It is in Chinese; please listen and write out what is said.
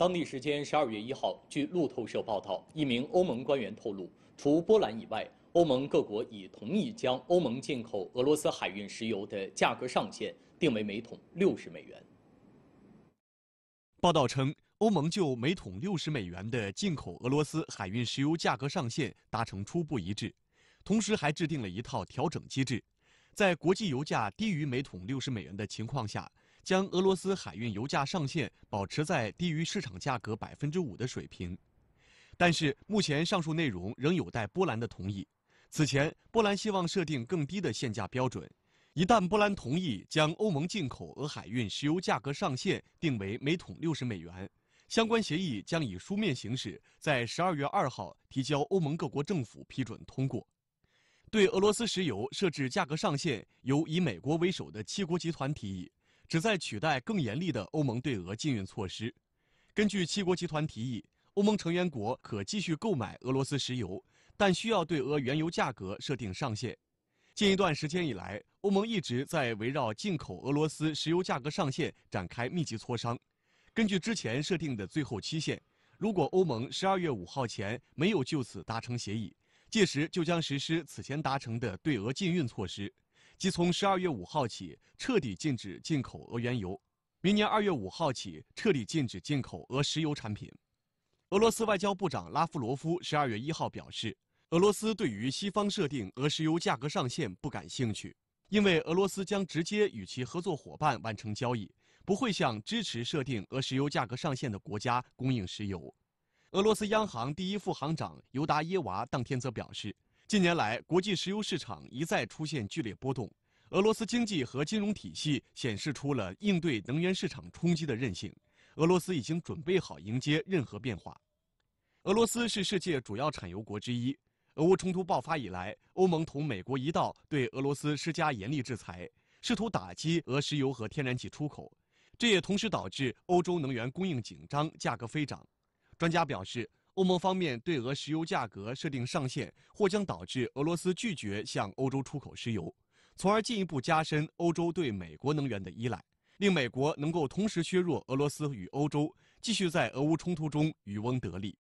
当地时间十二月一号，据路透社报道，一名欧盟官员透露，除波兰以外，欧盟各国已同意将欧盟进口俄罗斯海运石油的价格上限定为每桶六十美元。报道称，欧盟就每桶六十美元的进口俄罗斯海运石油价格上限达成初步一致，同时还制定了一套调整机制，在国际油价低于每桶六十美元的情况下。将俄罗斯海运油价上限保持在低于市场价格百分之五的水平，但是目前上述内容仍有待波兰的同意。此前，波兰希望设定更低的限价标准。一旦波兰同意将欧盟进口俄海运石油价格上限定为每桶六十美元，相关协议将以书面形式在十二月二号提交欧盟各国政府批准通过。对俄罗斯石油设置价格上限，由以美国为首的七国集团提议。旨在取代更严厉的欧盟对俄禁运措施。根据七国集团提议，欧盟成员国可继续购买俄罗斯石油，但需要对俄原油价格设定上限。近一段时间以来，欧盟一直在围绕进口俄罗斯石油价格上限展开密集磋商。根据之前设定的最后期限，如果欧盟十二月五号前没有就此达成协议，届时就将实施此前达成的对俄禁运措施。即从十二月五号起彻底禁止进口俄原油，明年二月五号起彻底禁止进口俄石油产品。俄罗斯外交部长拉夫罗夫十二月一号表示，俄罗斯对于西方设定俄石油价格上限不感兴趣，因为俄罗斯将直接与其合作伙伴完成交易，不会向支持设定俄石油价格上限的国家供应石油。俄罗斯央行第一副行长尤达耶娃当天则表示。近年来，国际石油市场一再出现剧烈波动，俄罗斯经济和金融体系显示出了应对能源市场冲击的韧性。俄罗斯已经准备好迎接任何变化。俄罗斯是世界主要产油国之一。俄乌冲突爆发以来，欧盟同美国一道对俄罗斯施加严厉制裁，试图打击俄石油和天然气出口，这也同时导致欧洲能源供应紧张，价格飞涨。专家表示。欧盟方面对俄石油价格设定上限，或将导致俄罗斯拒绝向欧洲出口石油，从而进一步加深欧洲对美国能源的依赖，令美国能够同时削弱俄罗斯与欧洲，继续在俄乌冲突中渔翁得利。